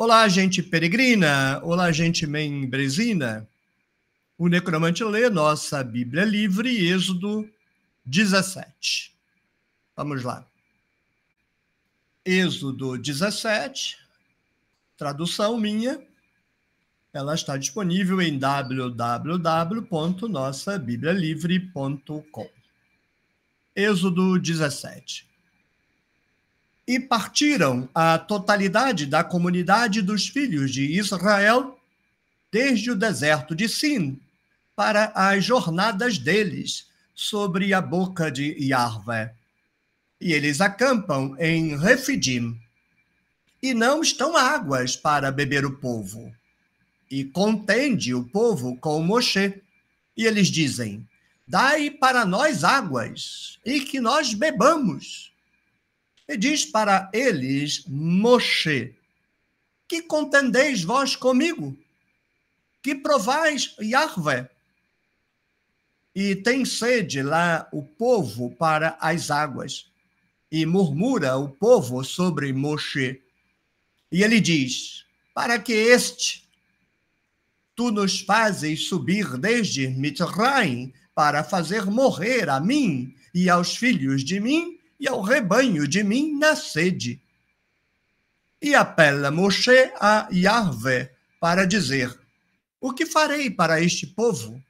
Olá, gente peregrina! Olá, gente membresina! O necromante lê nossa Bíblia Livre, Êxodo 17. Vamos lá. Êxodo 17, tradução minha, ela está disponível em www.nossabiblialivre.com. Êxodo 17 e partiram a totalidade da comunidade dos filhos de Israel desde o deserto de Sin para as jornadas deles sobre a boca de Yarvé. E eles acampam em Refidim. E não estão águas para beber o povo. E contende o povo com Moshe. E eles dizem: Dai para nós águas, e que nós bebamos e diz para eles, Moshe, que contendeis vós comigo? Que provais Yahvé? E tem sede lá o povo para as águas. E murmura o povo sobre Moshe. E ele diz: Para que este tu nos fazes subir desde Mitzrayim para fazer morrer a mim e aos filhos de mim? e ao rebanho de mim sede. E apela Moshe a Yahvé para dizer: O que farei para este povo?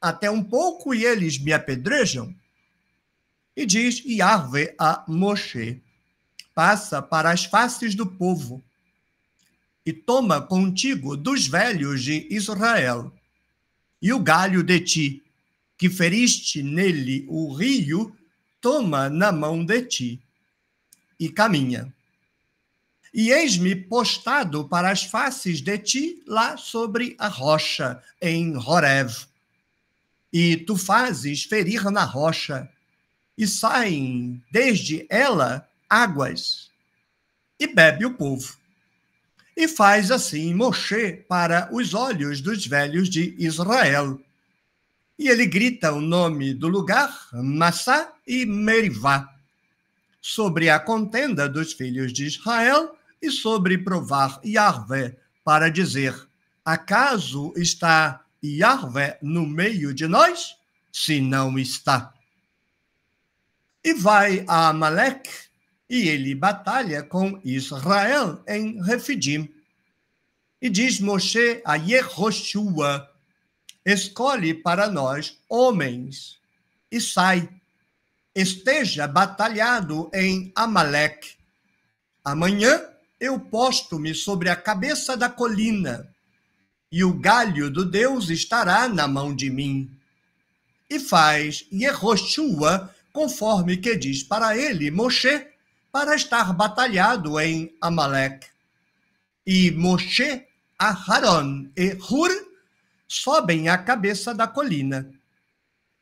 Até um pouco e eles me apedrejam? E diz Yahvé a Moshe: Passa para as faces do povo e toma contigo dos velhos de Israel, e o galho de ti, que feriste nele o rio toma na mão de ti e caminha. E eis-me postado para as faces de ti lá sobre a rocha, em Horeb. E tu fazes ferir na rocha, e saem desde ela águas, e bebe o povo. E faz assim mocher para os olhos dos velhos de Israel e ele grita o nome do lugar, Massá e Merivá, sobre a contenda dos filhos de Israel e sobre provar Yahvé para dizer: acaso está Yahvé no meio de nós? Se não está. E vai a Amalek e ele batalha com Israel em Refidim. E diz Moshe a Yehoshua, escolhe para nós homens e sai. Esteja batalhado em Amaleque. Amanhã eu posto-me sobre a cabeça da colina, e o galho do Deus estará na mão de mim. E faz Yehoshua conforme que diz para ele Moshe, para estar batalhado em Amaleque. E Moshe, Aharon e Hur sobem à cabeça da colina.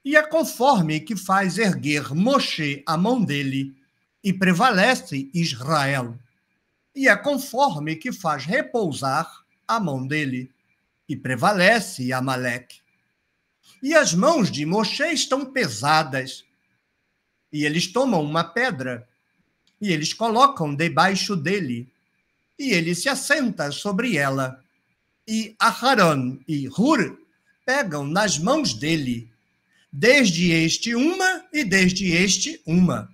E é conforme que faz erguer Moshe a mão dele, e prevalece Israel. E é conforme que faz repousar a mão dele, e prevalece Amaleque. E as mãos de Moshe estão pesadas, e eles tomam uma pedra, e eles colocam debaixo dele, e ele se assenta sobre ela e Aharon e Hur pegam nas mãos dele, desde este uma e desde este uma.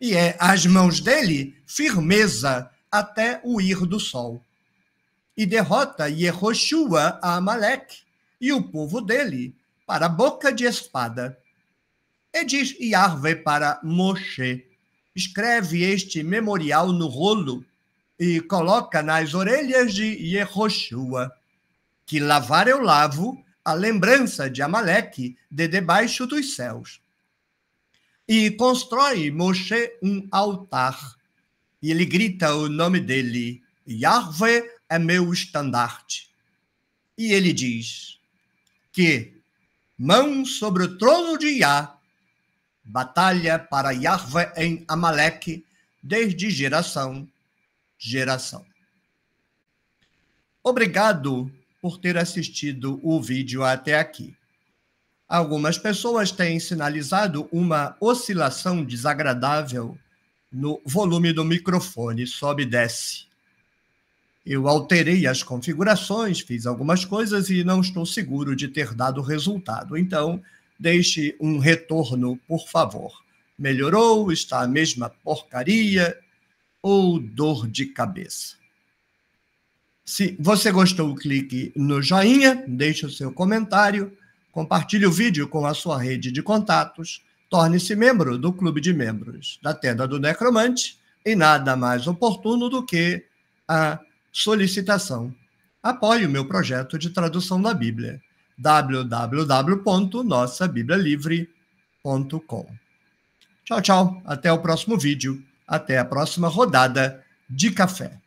E é às mãos dele firmeza até o ir do sol. E derrota Yehoshua a Amalek e o povo dele para boca de espada. E diz Yahvé para Moshe: escreve este memorial no rolo e coloca nas orelhas de Yehoshua que lavar eu lavo a lembrança de Amaleque de debaixo dos céus. E constrói Moshe um altar. E ele grita o nome dele: Yahweh é meu estandarte. E ele diz que mão sobre o trono de Yah, batalha para Yahweh em Amaleque desde geração geração. Obrigado por ter assistido o vídeo até aqui. Algumas pessoas têm sinalizado uma oscilação desagradável no volume do microfone, sobe e desce. Eu alterei as configurações, fiz algumas coisas e não estou seguro de ter dado resultado. Então, deixe um retorno, por favor. Melhorou? Está a mesma porcaria? Ou dor de cabeça? Se você gostou, clique no joinha, deixe o seu comentário, compartilhe o vídeo com a sua rede de contatos, torne-se membro do Clube de Membros da Tenda do Necromante e nada mais oportuno do que a solicitação. Apoie o meu projeto de tradução da Bíblia www.nossabiblialivre.com. Tchau, tchau. Até o próximo vídeo. Até a próxima rodada de café.